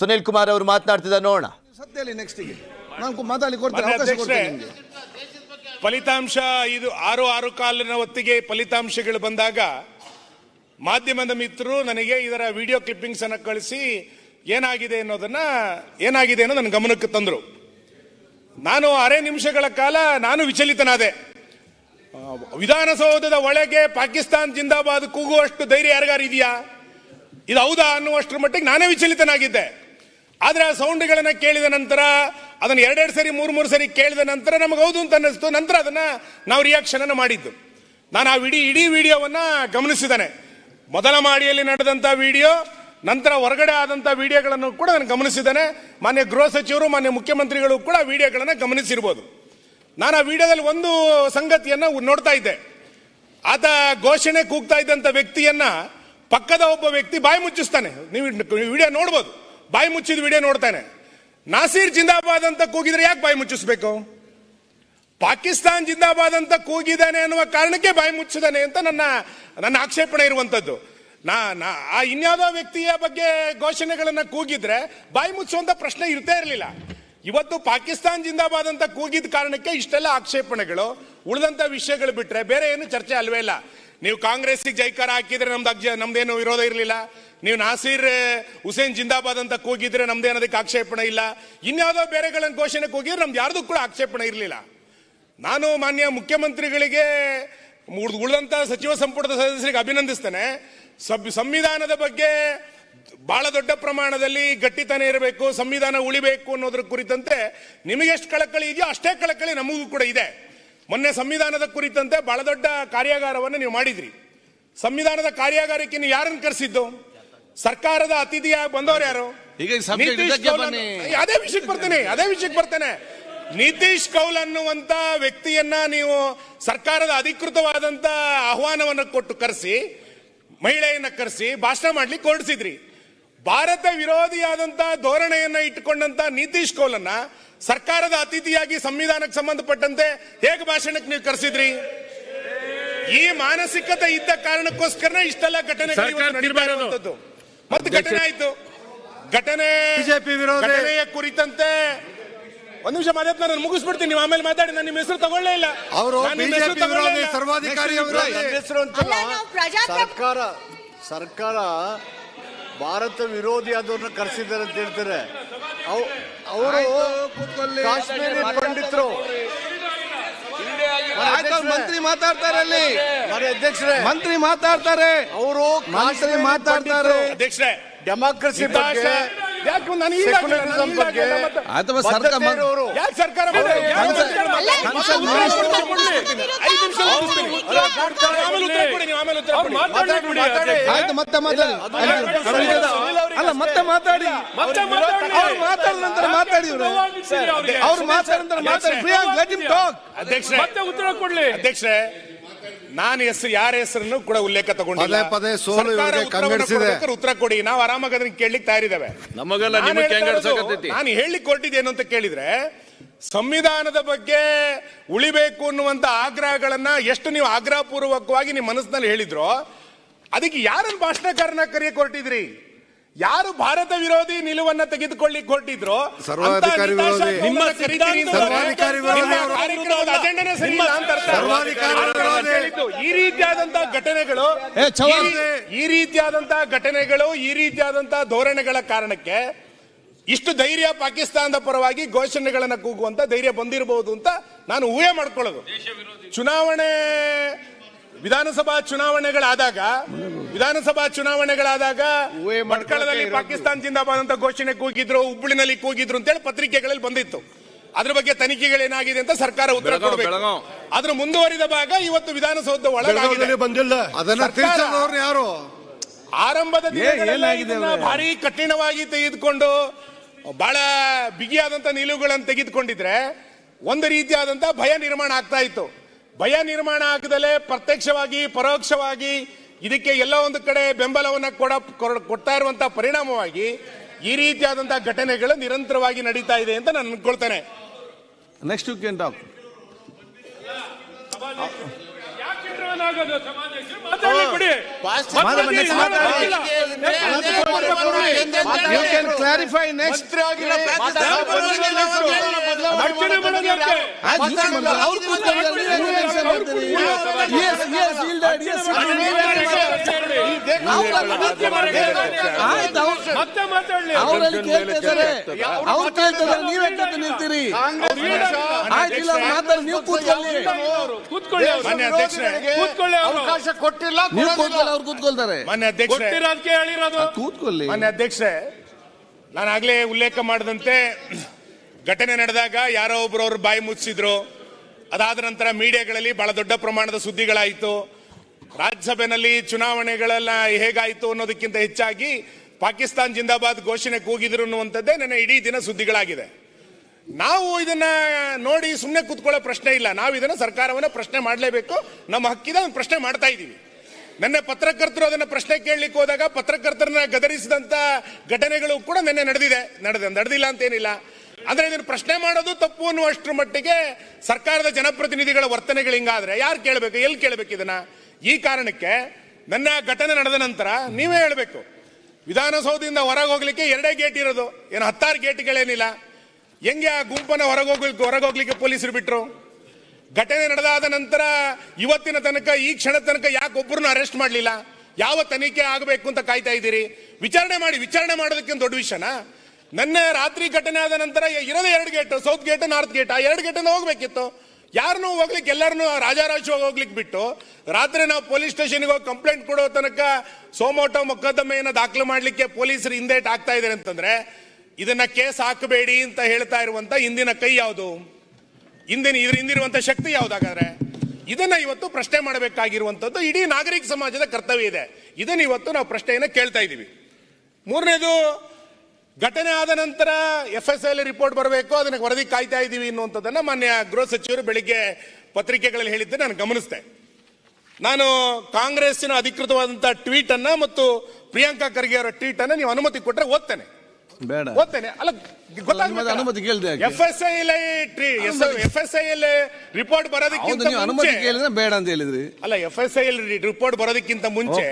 ಸುನಿಲ್ ಕುಮಾರ್ ಅವರು ಮಾತನಾಡ್ತಿದ್ದ ನೋಡೋಣ ಸದ್ಯದಲ್ಲಿ ನೆಕ್ಸ್ಟಿಗೆ ಫಲಿತಾಂಶ ಇದು ಆರು ಆರು ಕಾಲಿನ ಹೊತ್ತಿಗೆ ಫಲಿತಾಂಶಗಳು ಬಂದಾಗ ಮಾಧ್ಯಮದ ಮಿತ್ರರು ನನಗೆ ಇದರ ವಿಡಿಯೋ ಕ್ಲಿಪ್ಪಿಂಗ್ಸ್ ಅನ್ನು ಕಳಿಸಿ ಏನಾಗಿದೆ ಅನ್ನೋದನ್ನ ಏನಾಗಿದೆ ಅನ್ನೋ ನನ್ನ ಗಮನಕ್ಕೆ ತಂದರು ನಾನು ಅರೆ ನಿಮಿಷಗಳ ಕಾಲ ನಾನು ವಿಚಲಿತನಾದೆ ವಿಧಾನಸೌಧದ ಒಳಗೆ ಪಾಕಿಸ್ತಾನ್ ಜಿಂದಾಬಾದ್ ಕೂಗುವಷ್ಟು ಧೈರ್ಯ ಯಾರಿಗಾರು ಇದೆಯಾ ಇದು ಹೌದಾ ಅನ್ನುವಷ್ಟರ ಮಟ್ಟಿಗೆ ನಾನೇ ವಿಚಲಿತನಾಗಿದ್ದೆ ಆದರೆ ಆ ಸೌಂಡ್ಗಳನ್ನು ಕೇಳಿದ ನಂತರ ಅದನ್ನು ಎರಡೆರಡು ಸರಿ ಮೂರು ಮೂರು ಸರಿ ಕೇಳಿದ ನಂತರ ನಮಗೆ ಹೌದು ಅಂತ ಅನ್ನಿಸ್ತು ನಂತರ ಅದನ್ನು ನಾವು ರಿಯಾಕ್ಷನನ್ನು ಮಾಡಿದ್ದು ನಾನು ಆ ವಿಡಿ ಇಡೀ ವಿಡಿಯೋವನ್ನು ಗಮನಿಸಿದ್ದಾನೆ ಮೊದಲ ಮಾಡಿಯಲ್ಲಿ ನಡೆದಂಥ ವಿಡಿಯೋ ನಂತರ ಹೊರಗಡೆ ಆದಂಥ ವಿಡಿಯೋಗಳನ್ನು ಕೂಡ ನಾನು ಗಮನಿಸಿದ್ದಾನೆ ಮಾನ್ಯ ಗೃಹ ಸಚಿವರು ಮಾನ್ಯ ಮುಖ್ಯಮಂತ್ರಿಗಳು ಕೂಡ ಆ ವಿಡಿಯೋಗಳನ್ನು ಗಮನಿಸಿರ್ಬೋದು ನಾನು ಆ ವಿಡಿಯೋದಲ್ಲಿ ಒಂದು ಸಂಗತಿಯನ್ನು ನೋಡ್ತಾ ಇದ್ದೆ ಆತ ಘೋಷಣೆ ಕೂಗ್ತಾ ಇದ್ದಂಥ ವ್ಯಕ್ತಿಯನ್ನು ಪಕ್ಕದ ಒಬ್ಬ ವ್ಯಕ್ತಿ ಬಾಯಿ ಮುಚ್ಚಿಸ್ತಾನೆ ನೀವು ವಿಡಿಯೋ ನೋಡ್ಬೋದು ಬಾಯಿ ಮುಚ್ಚಿದ ವಿಡಿಯೋ ನೋಡ್ತಾನೆ ನಾಸೀರ್ ಜಿಂದಾಬಾದ್ ಅಂತ ಕೂಗಿದ್ರೆ ಯಾಕೆ ಬಾಯಿ ಮುಚ್ಚಿಸ್ಬೇಕು ಪಾಕಿಸ್ತಾನ್ ಜಿಂದಾಬಾದ್ ಅಂತ ಕೂಗಿದಾನೆ ಅನ್ನುವ ಕಾರಣಕ್ಕೆ ಬಾಯಿ ಮುಚ್ಚಿದಾನೆ ಅಂತ ನನ್ನ ನನ್ನ ಆಕ್ಷೇಪಣೆ ಇರುವಂತದ್ದು ನಾ ನಾ ಆ ಇನ್ಯಾವುದೋ ವ್ಯಕ್ತಿಯ ಬಗ್ಗೆ ಘೋಷಣೆಗಳನ್ನು ಕೂಗಿದ್ರೆ ಬಾಯಿ ಮುಚ್ಚುವಂತ ಪ್ರಶ್ನೆ ಇರ್ತೇ ಇರಲಿಲ್ಲ ಇವತ್ತು ಪಾಕಿಸ್ತಾನ್ ಜಿಂದಾಬಾದ್ ಅಂತ ಕೂಗಿದ ಕಾರಣಕ್ಕೆ ಇಷ್ಟೆಲ್ಲ ಆಕ್ಷೇಪಣೆಗಳು ಉಳಿದಂತ ವಿಷಯಗಳು ಬಿಟ್ಟರೆ ಬೇರೆ ಏನು ಚರ್ಚೆ ಅಲ್ವೇ ಇಲ್ಲ ನೀವು ಕಾಂಗ್ರೆಸ್ಸಿಗೆ ಜೈಕಾರ ಹಾಕಿದ್ರೆ ನಮ್ದು ಅಜ್ಜ ನಮ್ದೇನು ವಿರೋಧ ಇರಲಿಲ್ಲ ನೀವು ನಾಸೀರ್ ಹುಸೇನ್ ಜಿಂದಾಬಾದ್ ಅಂತ ಕೂಗಿದ್ರೆ ನಮ್ದೇನದಕ್ಕೆ ಆಕ್ಷೇಪಣೆ ಇಲ್ಲ ಇನ್ಯಾವುದೋ ಬೇರೆಗಳನ್ನು ಘೋಷಣೆ ಕೂಗಿದ್ರೆ ನಮ್ದು ಯಾರ್ದು ಕೂಡ ಆಕ್ಷೇಪಣೆ ಇರಲಿಲ್ಲ ನಾನು ಮಾನ್ಯ ಮುಖ್ಯಮಂತ್ರಿಗಳಿಗೆ ಉಳಿದಂಥ ಸಚಿವ ಸಂಪುಟದ ಸದಸ್ಯರಿಗೆ ಅಭಿನಂದಿಸ್ತೇನೆ ಸಬ್ ಸಂವಿಧಾನದ ಬಗ್ಗೆ ಬಹಳ ದೊಡ್ಡ ಪ್ರಮಾಣದಲ್ಲಿ ಗಟ್ಟಿತನ ಇರಬೇಕು ಸಂವಿಧಾನ ಉಳಿಬೇಕು ಅನ್ನೋದ್ರ ಕುರಿತಂತೆ ನಿಮಗೆಷ್ಟು ಕಳಕಳಿ ಇದೆಯೋ ಅಷ್ಟೇ ಕಳಕಳಿ ನಮಗೂ ಕೂಡ ಇದೆ ಮೊನ್ನೆ ಸಂವಿಧಾನದ ಕುರಿತಂತೆ ಬಹಳ ದೊಡ್ಡ ಕಾರ್ಯಾಗಾರವನ್ನು ನೀವು ಮಾಡಿದ್ರಿ ಸಂವಿಧಾನದ ಕಾರ್ಯಾಗಾರಕ್ಕೆ ನೀವು ಯಾರನ್ನು ಕರೆಸಿದ್ದು ಸರ್ಕಾರದ ಅತಿಥಿಯಾಗಿ ಬಂದವರು ಯಾರು ಅದೇ ವಿಷಯಕ್ಕೆ ಬರ್ತೇನೆ ಅದೇ ವಿಷಯಕ್ಕೆ ಬರ್ತೇನೆ ನಿತೀಶ್ ಕೌಲ್ ಅನ್ನುವಂತ ವ್ಯಕ್ತಿಯನ್ನ ನೀವು ಸರ್ಕಾರದ ಅಧಿಕೃತವಾದಂತ ಆಹ್ವಾನವನ್ನು ಕೊಟ್ಟು ಕರೆಸಿ ಮಹಿಳೆಯನ್ನ ಕರೆಸಿ ಭಾಷಣ ಮಾಡ್ಲಿಕ್ಕೆ ಹೊರಡಿಸಿದ್ರಿ ಭಾರತ ವಿರೋಧಿಯಾದಂತ ಧೋರಣೆಯನ್ನ ಇಟ್ಟುಕೊಂಡಂತ ನಿತೀಶ್ ಅನ್ನ ಸರ್ಕಾರದ ಅತಿಥಿಯಾಗಿ ಸಂವಿಧಾನಕ್ಕೆ ಸಂಬಂಧಪಟ್ಟಂತೆ ಹೇಗೆ ಭಾಷಣಕ್ಕೆ ನೀವು ಕರೆಸಿದ್ರಿ ಈ ಮಾನಸಿಕತೆ ಇದ್ದ ಕಾರಣಕ್ಕೋಸ್ಕರನೇ ಇಷ್ಟೆಲ್ಲ ಘಟನೆ ಮತ್ತೆ ಘಟನೆ ಆಯ್ತು ಘಟನೆ ಬಿಜೆಪಿ ವಿರೋಧ ಕುರಿತಂತೆ ಒಂದ್ ನಿಮಿಷ ಮಾದೇಪ್ ನಾನು ಮುಗಿಸ್ಬಿಡ್ತೀನಿ ನೀವು ಆಮೇಲೆ ಮಾತಾಡಿ ನಾನು ನಿಮ್ಮ ಹೆಸರು ತಗೊಳ್ಳೇ ಇಲ್ಲ ಅವರು ಸರ್ವಾಧಿಕಾರಿ ಹೆಸರು ಸರ್ಕಾರ ಸರ್ಕಾರ ಭಾರತ ವಿರೋಧಿ ಆದವ್ರನ್ನ ಕರೆಸಿದ್ದಾರೆ ಅಂತ ಹೇಳ್ತಾರೆ ಅವರು ಕಾಶ್ಮೀರಿ ಪಂಡಿತರು ಮಂತ್ರಿ ಮಾತಾಡ್ತಾರೆ ಅಲ್ಲಿ ಅಧ್ಯಕ್ಷರೇ ಮಂತ್ರಿ ಮಾತಾಡ್ತಾರೆ ಅವರು ಮಂತ್ರಿ ಮಾತಾಡ್ತಾರೆ ಅಧ್ಯಕ್ಷರೇ ಡೆಮಾಕ್ರಸಿ ಬಗ್ಗೆ ಅಥವಾ ಸರ್ಕಾರ ನಾನು ಹೆಸರು ಯಾರ ಹೆಸರನ್ನು ಕೂಡ ಉಲ್ಲೇಖ ತಗೊಂಡಿಲ್ಲ ಉತ್ತರ ಕೊಡಿ ನಾವು ಆರಾಮಾಗಿ ಅದನ್ನ ಕೇಳಲಿಕ್ಕೆ ತಯಾರಿದ್ದೇವೆ ನಾನು ಹೇಳಿ ಕೊಟ್ಟಿದ್ದೇನು ಅಂತ ಕೇಳಿದ್ರೆ ಸಂವಿಧಾನದ ಬಗ್ಗೆ ಉಳಿಬೇಕು ಅನ್ನುವಂತ ಆಗ್ರಹಗಳನ್ನು ಎಷ್ಟು ನೀವು ಪೂರ್ವಕವಾಗಿ ನಿಮ್ಮ ಮನಸ್ಸಿನಲ್ಲಿ ಹೇಳಿದ್ರು ಅದಕ್ಕೆ ಯಾರನ್ನು ಭಾಷಣಕಾರನ ಕರೆಯ ಕೊಟ್ಟಿದ್ರಿ ಯಾರು ಭಾರತ ವಿರೋಧಿ ನಿಲುವನ್ನ ತೆಗೆದುಕೊಳ್ಳಿ ಕೊಟ್ಟಿದ್ರು ಸರ್ವಾಧಿಕಾರಿ ನಿಮ್ಮ ಈ ರೀತಿಯಾದಂತಹ ಘಟನೆಗಳು ಈ ರೀತಿಯಾದಂತಹ ಘಟನೆಗಳು ಈ ರೀತಿಯಾದಂತಹ ಧೋರಣೆಗಳ ಕಾರಣಕ್ಕೆ ಇಷ್ಟು ಧೈರ್ಯ ಪಾಕಿಸ್ತಾನದ ಪರವಾಗಿ ಘೋಷಣೆಗಳನ್ನು ಕೂಗುವಂತ ಧೈರ್ಯ ಬಂದಿರಬಹುದು ಅಂತ ನಾನು ಊಹೆ ಮಾಡ್ಕೊಳ್ಳೋದು ಚುನಾವಣೆ ವಿಧಾನಸಭಾ ಚುನಾವಣೆಗಳಾದಾಗ ವಿಧಾನಸಭಾ ಚುನಾವಣೆಗಳಾದಾಗ ಮಡ್ಕಳದಲ್ಲಿ ಪಾಕಿಸ್ತಾನ ಜಿಂದಾಬಾದ್ ಅಂತ ಘೋಷಣೆ ಕೂಗಿದ್ರು ಹುಬ್ಬಳ್ಳಿನಲ್ಲಿ ಕೂಗಿದ್ರು ಅಂತ ಹೇಳಿ ಪತ್ರಿಕೆಗಳಲ್ಲಿ ಬಂದಿತ್ತು ಅದ್ರ ಬಗ್ಗೆ ತನಿಖೆಗಳೇನಾಗಿದೆ ಅಂತ ಸರ್ಕಾರ ಉತ್ತರ ಕೊಡಬೇಕು ಅದ್ರ ಮುಂದುವರಿದ ಭಾಗ ಇವತ್ತು ವಿಧಾನಸೌಧ ಒಳಗಾಗಿ ಬಂದಿಲ್ಲ ಅದನ್ನ ಯಾರು ಆರಂಭದ ಭಾರಿ ಕಠಿಣವಾಗಿ ತೆಗೆದುಕೊಂಡು ಬಹಳ ಬಿಗಿಯಾದಂತ ನಿಲುವುಗಳನ್ನು ತೆಗೆದುಕೊಂಡಿದ್ರೆ ಒಂದು ರೀತಿಯಾದಂತ ಭಯ ನಿರ್ಮಾಣ ಆಗ್ತಾ ಇತ್ತು ಭಯ ನಿರ್ಮಾಣ ಆಗದಲ್ಲೇ ಪ್ರತ್ಯಕ್ಷವಾಗಿ ಪರೋಕ್ಷವಾಗಿ ಇದಕ್ಕೆ ಎಲ್ಲ ಒಂದು ಕಡೆ ಬೆಂಬಲವನ್ನ ಕೊಡ ಕೊಡ್ತಾ ಇರುವಂತಹ ಪರಿಣಾಮವಾಗಿ ಈ ರೀತಿಯಾದಂತಹ ಘಟನೆಗಳು ನಿರಂತರವಾಗಿ ನಡೀತಾ ಇದೆ ಅಂತ ನಾನು ಅನ್ಕೊಳ್ತೇನೆ next talk you can clarify next ಮತ್ತೆ ನಾನು ಆಗ್ಲೇ ಉಲ್ಲೇಖ ಮಾಡಿದಂತೆ ಘಟನೆ ನಡೆದಾಗ ಯಾರೋ ಒಬ್ರು ಅವ್ರು ಬಾಯಿ ಮುಚ್ಚಿದ್ರು ಅದಾದ ನಂತರ ಮೀಡಿಯಾಗಳಲ್ಲಿ ಬಹಳ ದೊಡ್ಡ ಪ್ರಮಾಣದ ಸುದ್ದಿಗಳಾಯಿತು ರಾಜ್ಯಸಭೆನಲ್ಲಿ ಚುನಾವಣೆಗಳೆಲ್ಲ ಹೇಗಾಯಿತು ಅನ್ನೋದಕ್ಕಿಂತ ಹೆಚ್ಚಾಗಿ ಪಾಕಿಸ್ತಾನ್ ಜಿಂದಾಬಾದ್ ಘೋಷಣೆ ಕೂಗಿದ್ರು ಅನ್ನುವಂಥದ್ದೇ ನನ್ನ ಇಡೀ ದಿನ ಸುದ್ದಿಗಳಾಗಿದೆ ನಾವು ಇದನ್ನ ನೋಡಿ ಸುಮ್ಮನೆ ಕೂತ್ಕೊಳ್ಳೋ ಪ್ರಶ್ನೆ ಇಲ್ಲ ನಾವು ಇದನ್ನು ಸರ್ಕಾರವನ್ನು ಪ್ರಶ್ನೆ ಮಾಡಲೇಬೇಕು ನಮ್ಮ ಹಕ್ಕಿದ ಒಂದು ಪ್ರಶ್ನೆ ಮಾಡ್ತಾ ಇದ್ದೀವಿ ನನ್ನ ಪತ್ರಕರ್ತರು ಅದನ್ನು ಪ್ರಶ್ನೆ ಕೇಳಲಿಕ್ಕೆ ಹೋದಾಗ ಪತ್ರಕರ್ತರನ್ನ ಗದರಿಸಿದಂಥ ಘಟನೆಗಳು ಕೂಡ ನಿನ್ನೆ ನಡೆದಿದೆ ನಡೆದ ನಡೆದಿಲ್ಲ ಅಂತೇನಿಲ್ಲ ಅಂದ್ರೆ ಇದನ್ನು ಪ್ರಶ್ನೆ ಮಾಡೋದು ತಪ್ಪು ಅನ್ನುವಷ್ಟರ ಮಟ್ಟಿಗೆ ಸರ್ಕಾರದ ಜನಪ್ರತಿನಿಧಿಗಳ ವರ್ತನೆಗಳು ಹಿಂಗಾದ್ರೆ ಯಾರು ಕೇಳಬೇಕು ಎಲ್ಲಿ ಕೇಳಬೇಕು ಇದನ್ನ ಈ ಕಾರಣಕ್ಕೆ ನನ್ನ ಘಟನೆ ನಡೆದ ನಂತರ ನೀವೇ ಹೇಳಬೇಕು ವಿಧಾನಸೌಧದಿಂದ ಹೊರಗೆ ಹೋಗ್ಲಿಕ್ಕೆ ಎರಡೇ ಗೇಟ್ ಇರೋದು ಏನು ಹತ್ತಾರು ಗೇಟ್ಗಳೇನಿಲ್ಲ ಹೆಂಗೆ ಆ ಗುಂಪನ್ನು ಹೊರಗೆ ಹೋಗ್ಲಿಕ್ಕೆ ಪೊಲೀಸರು ಬಿಟ್ಟರು ಘಟನೆ ನಡೆದಾದ ನಂತರ ಇವತ್ತಿನ ತನಕ ಈ ಕ್ಷಣ ತನಕ ಯಾಕೆ ಒಬ್ಬರನ್ನ ಅರೆಸ್ಟ್ ಮಾಡಲಿಲ್ಲ ಯಾವ ತನಿಖೆ ಆಗಬೇಕು ಅಂತ ಕಾಯ್ತಾ ಇದ್ದೀರಿ ವಿಚಾರಣೆ ಮಾಡಿ ವಿಚಾರಣೆ ಮಾಡೋದಕ್ಕೆ ದೊಡ್ಡ ವಿಷಯನಾ ನನ್ನ ರಾತ್ರಿ ಘಟನೆ ಆದ ನಂತರ ಇರೋದೇ ಎರಡು gate south gate north gate ಆ ಎರಡು ಗೇಟನ್ನು ಹೋಗ್ಬೇಕಿತ್ತು ಯಾರನ್ನೂ ಹೋಗ್ಲಿಕ್ಕೆ ಎಲ್ಲರನ್ನೂ ರಾಜಾರಾಜು ಹೋಗ್ಲಿಕ್ಕೆ ಬಿಟ್ಟು ರಾತ್ರಿ ನಾವು ಪೊಲೀಸ್ ಸ್ಟೇಷನ್ಗೆ ಹೋಗಿ ಕಂಪ್ಲೇಂಟ್ ಕೊಡೋ ತನಕ ಸೋಮೋಟ ಮೊಕದ್ದಮೆಯನ್ನು ದಾಖಲು ಮಾಡಲಿಕ್ಕೆ ಪೊಲೀಸರು ಹಿಂದೇಟ್ ಆಗ್ತಾ ಇದ್ದಾರೆ ಅಂತಂದ್ರೆ ಇದನ್ನ ಕೇಸ್ ಹಾಕಬೇಡಿ ಅಂತ ಹೇಳ್ತಾ ಇರುವಂತ ಹಿಂದಿನ ಕೈ ಯಾವುದು ಹಿಂದಿನ ಇದ್ರ ಹಿಂದಿರುವಂತ ಶಕ್ತಿ ಯಾವುದಾಗಾದ್ರೆ ಇದನ್ನ ಇವತ್ತು ಪ್ರಶ್ನೆ ಮಾಡಬೇಕಾಗಿರುವಂಥದ್ದು ಇಡೀ ನಾಗರಿಕ ಸಮಾಜದ ಕರ್ತವ್ಯ ಇದೆ ಇದನ್ನ ಇವತ್ತು ನಾವು ಪ್ರಶ್ನೆಯನ್ನು ಕೇಳ್ತಾ ಇದ್ದೀವಿ ಮೂರನೇದು ಘಟನೆ ಆದ ನಂತರ ಎಫ್ ಎಸ್ ಐಲಿ ರಿಪೋರ್ಟ್ ಬರಬೇಕು ಅದನ್ನ ವರದಿ ಕಾಯ್ತಾ ಇದ್ದೀವಿ ಅನ್ನುವಂಥದ್ದನ್ನ ಮಾನ್ಯ ಗೃಹ ಸಚಿವರು ಬೆಳಿಗ್ಗೆ ಪತ್ರಿಕೆಗಳಲ್ಲಿ ಹೇಳಿದ್ದೆ ನಾನು ಗಮನಿಸಿದೆ ನಾನು ಕಾಂಗ್ರೆಸ್ಸಿನ ಅಧಿಕೃತವಾದಂಥ ಟ್ವೀಟನ್ನು ಮತ್ತು ಪ್ರಿಯಾಂಕಾ ಖರ್ಗೆ ಅವರ ಟ್ವೀಟನ್ನು ನೀವು ಅನುಮತಿ ಕೊಟ್ಟರೆ ಓದ್ತೇನೆ ಬೇಡ ಓದ್ತೇನೆ ಅಲ್ಲ ನಿಮ್ಮದು ಅನುಮತಿ ಕೇಳ್ದೆ F S I F S I report ಬರೋದಕ್ಕಿಂತ ನೀವು ಅನುಮತಿ ಕೇಳಿದ್ರೆ ಬೇಡ ಅಂತ ಹೇಳಿದ್ರಿ ಅಲ್ಲ ಎಫ್ ಎಸ್ ಐ ರಿಪೋರ್ಟ್ ಬರೋದಕ್ಕಿಂತ ಮುಂಚೆ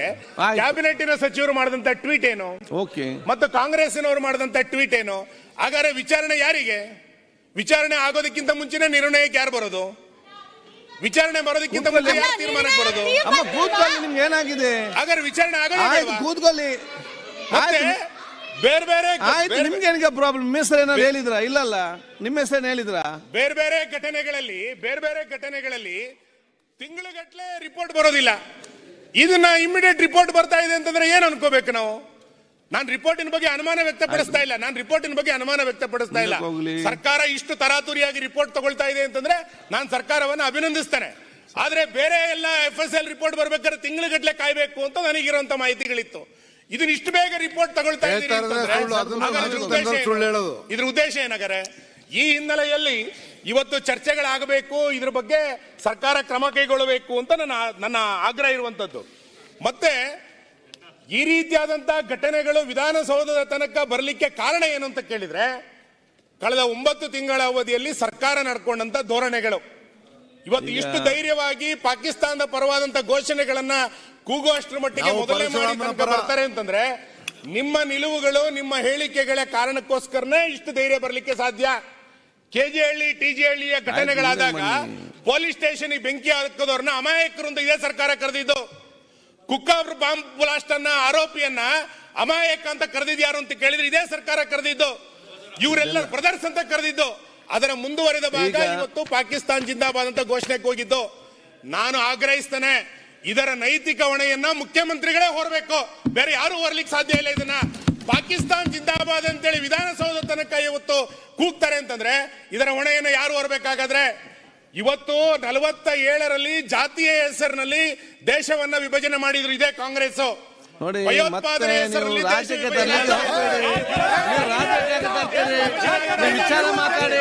ಕ್ಯಾಬಿನೆಟ್ ಆಯ್ತು. ಸಚಿವರು ಮಾಡಿದಂತ ಟ್ವೀಟ್ ಏನು ಓಕೆ ಮತ್ತು ನವರು ಮಾಡಿದಂತ ಟ್ವೀಟ್ ಏನು ಹಾಗಾದ್ರೆ ವಿಚಾರಣೆ ಯಾರಿಗೆ ವಿಚಾರಣೆ ಆಗೋದಕ್ಕಿಂತ ಮುಂಚೆನೆ ನಿರ್ಣಯಕ್ಕೆ ಯಾರು ಬರೋದು ವಿಚಾರಣೆ ಬರೋದಕ್ಕಿಂತ ಮುಂಚೆ ಯಾರು ತೀರ್ಮಾನ ಬರೋದು ಅಮ್ಮ ಕೂತ್ಕೊಳ್ಳಿ ನಿಮ್ಗೆ ಏನಾಗಿದೆ ಹಾಗಾದ್ರೆ ವಿಚಾರಣೆ ಆಗೋದೇ ಆಯ್ತು ಇಲ್ವಾ? ಕೂತ್ಕೊಳ್ಳಿ ಮತ್ತೆ ಬೇರೆ ಬೇರೆ ಆಯ್ತು ನಿಮ್ಗೆ ಏನಿಗೆ ಪ್ರಾಬ್ಲಮ್ ಹೆಸರು ಏನಾದ್ರು ಹೇಳಿದ್ರ ಇಲ್ಲಲ್ಲ ನಿಮ್ಮ ಹೆಸರು ಹೇಳಿದ್ರ ಬೇರೆ ಬೇರೆ ಘಟನೆಗಳಲ್ಲಿ ಬೇರೆ ಬೇರೆ ಘಟನೆಗಳಲ್ಲಿ ತಿಂಗಳಗಟ್ಟಲೆ ರಿಪೋರ್ಟ್ ಬರೋದಿಲ್ಲ ಇದನ್ನ ಇಮಿಡಿಯೇಟ್ ರಿಪೋರ್ಟ್ ಬರ್ತಾ ಇದೆ ಅಂತಂದ್ರೆ ಏನ್ ಅನ್ಕೋಬೇಕು ನಾವು ನಾನು ರಿಪೋರ್ಟಿನ ಬಗ್ಗೆ ಅನುಮಾನ ವ್ಯಕ್ತಪಡಿಸ್ತಾ ಇಲ್ಲ ನಾನು ರಿಪೋರ್ಟಿನ ಬಗ್ಗೆ ಅನುಮಾನ ವ್ಯಕ್ತಪಡಿಸ್ತಾ ಇಲ್ಲ ಸರ್ಕಾರ ಇಷ್ಟು ತರಾತುರಿಯಾಗಿ ರಿಪೋರ್ಟ್ ತಗೊಳ್ತಾ ಇದೆ ಅಂತಂದ್ರೆ ನಾನು ಸರ್ಕಾರವನ್ನು ಅಭಿನಂದಿಸ್ತೇನೆ ಆದ್ರೆ ಬೇರೆ ಎಲ್ಲ ಎಫ್ ಎಸ್ ಎಲ್ ರಿಪೋರ್ಟ್ ಬರ್ಬೇಕಾದ್ರೆ ತಿಂಗಳಗಟ್ಟಲೆ ಕಾಯ್ಬೇಕು ಅಂತ ನನಗಿರುವಂತ ಮಾಹಿತಿಗಳಿತ್ತು ಇದನ್ನ ಇಷ್ಟು ಬೇಗ ರಿಪೋರ್ಟ್ ತಗೊಳ್ತಾ ಇದ್ರ ಉದ್ದೇಶ ಏನಾಗರೆ ಈ ಹಿನ್ನೆಲೆಯಲ್ಲಿ ಇವತ್ತು ಚರ್ಚೆಗಳಾಗಬೇಕು ಇದ್ರ ಬಗ್ಗೆ ಸರ್ಕಾರ ಕ್ರಮ ಕೈಗೊಳ್ಳಬೇಕು ಅಂತ ನನ್ನ ನನ್ನ ಆಗ್ರಹ ಇರುವಂತದ್ದು ಮತ್ತೆ ಈ ರೀತಿಯಾದಂತಹ ಘಟನೆಗಳು ವಿಧಾನಸೌಧದ ತನಕ ಬರಲಿಕ್ಕೆ ಕಾರಣ ಏನು ಅಂತ ಕೇಳಿದ್ರೆ ಕಳೆದ ಒಂಬತ್ತು ತಿಂಗಳ ಅವಧಿಯಲ್ಲಿ ಸರ್ಕಾರ ನಡ್ಕೊಂಡಂತ ಧೋರಣೆಗಳು ಇವತ್ತು ಇಷ್ಟು ಧೈರ್ಯವಾಗಿ ಪಾಕಿಸ್ತಾನದ ಪರವಾದಂತ ಘೋಷಣೆಗಳನ್ನ ಕೂಗೋ ಅಷ್ಟರ ಮಟ್ಟಿಗೆ ಮೊದಲೇ ಮಾಡಿ ತನಕ ಬರ್ತಾರೆ ಅಂತಂದ್ರೆ ನಿಮ್ಮ ನಿಲುವುಗಳು ನಿಮ್ಮ ಹೇಳಿಕೆಗಳ ಕಾರಣಕ್ಕೋಸ್ಕರನೇ ಇಷ್ಟು ಧೈರ್ಯ ಬರಲಿಕ್ಕೆ ಸಾಧ್ಯ ಜಿ ಹಳ್ಳಿಯ ಘಟನೆಗಳಾದಾಗ ಪೊಲೀಸ್ ಸ್ಟೇಷನ್ ಬೆಂಕಿ ಹಾಕೋದವ್ರನ್ನ ಅಮಾಯಕರು ಅಂತ ಇದೇ ಸರ್ಕಾರ ಕರೆದಿದ್ದು ಕುಕ್ಕಾಬ್ರ ಬಾಂಬ್ ಬ್ಲಾಸ್ಟ್ ಅನ್ನ ಆರೋಪಿಯನ್ನ ಅಮಾಯಕ ಅಂತ ಕರೆದಿದ್ಯಾರು ಅಂತ ಕೇಳಿದ್ರೆ ಇದೇ ಸರ್ಕಾರ ಕರೆದಿದ್ದು ಇವರೆಲ್ಲ ಬ್ರದರ್ಸ್ ಅಂತ ಕರೆದಿದ್ದು ಅದರ ಮುಂದುವರೆದ ಭಾಗ ಇವತ್ತು ಪಾಕಿಸ್ತಾನ್ ಜಿಂದಾಬಾದ್ ಅಂತ ಘೋಷಣೆಗೆ ಹೋಗಿದ್ದು ನಾನು ಆಗ್ರಹಿಸ್ತೇನೆ ಇದರ ನೈತಿಕ ಹೊಣೆಯನ್ನ ಮುಖ್ಯಮಂತ್ರಿಗಳೇ ಹೊರಬೇಕು ಬೇರೆ ಯಾರು ಹೊರಲಿಕ್ಕೆ ಸಾಧ್ಯ ಇಲ್ಲ ಇದನ್ನ ಪಾಕಿಸ್ತಾನ್ ಜಿಂದಾಬಾದ್ ಅಂತೇಳಿ ವಿಧಾನಸೌಧ ತನಕ ಇವತ್ತು ಕೂಗ್ತಾರೆ ಅಂತಂದ್ರೆ ಇದರ ಹೊಣೆಯನ್ನು ಯಾರು ಹೊರಬೇಕಾಗಾದ್ರೆ ಇವತ್ತು ನಲವತ್ತ ಏಳರಲ್ಲಿ ಜಾತಿಯ ಹೆಸರಿನಲ್ಲಿ ದೇಶವನ್ನ ವಿಭಜನೆ ಮಾಡಿದ್ರು ಇದೆ ಕಾಂಗ್ರೆಸ್ ನೋಡಿ ಭಯೋತ್ಪಾದನೆ ಹೆಸರಲ್ಲಿ ವಿಚಾರ ಮಾತಾಡಿ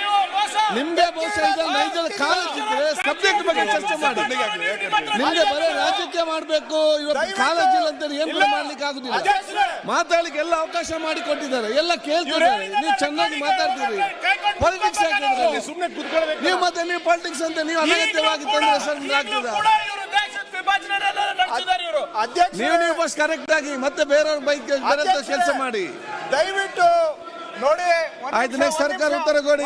ನಿಮ್ಗೆ ಬಹುಶಃ ಈಗ ನೈಜ ಕಾಲೇಜ್ ಸಬ್ಜೆಕ್ಟ್ ಬಗ್ಗೆ ಚರ್ಚೆ ಮಾಡಿ ನಿಮ್ಗೆ ಬರೀ ರಾಜಕೀಯ ಮಾಡ್ಬೇಕು ಇವತ್ತು ಕಾಲೇಜ್ ಅಂತ ಏನ್ ಮಾಡ್ಲಿಕ್ಕೆ ಆಗುದಿಲ್ಲ ಮಾತಾಡ್ಲಿಕ್ಕೆ ಎಲ್ಲ ಅವಕಾಶ ಮಾಡಿ ಕೊಟ್ಟಿದ್ದಾರೆ ಎಲ್ಲ ಕೇಳ್ತಿದ್ದಾರೆ ನೀವು ಚೆನ್ನಾಗಿ ಮಾತಾಡ್ತೀರಿ ಪಾಲಿಟಿಕ್ಸ್ ಸುಮ್ಮನೆ ನೀವು ಮತ್ತೆ ನೀವು ಪಾಲಿಟಿಕ್ಸ್ ಅಂತ ನೀವು ಅನಗತ್ಯವಾಗಿ ತೊಂದರೆ ಸರ್ ನೀವು ನೀವು ಫಸ್ಟ್ ಕರೆಕ್ಟ್ ಆಗಿ ಮತ್ತೆ ಬೇರೆಯವ್ರ ಬೈಕ್ ಕೆಲಸ ಮಾಡಿ ದಯವಿಟ್ಟು ನೋಡಿ ಆಯ್ತು ನೆಕ್ಸ್ಟ್ ಸರ್ಕಾರ ಉತ್ತರ ಕೊಡಿ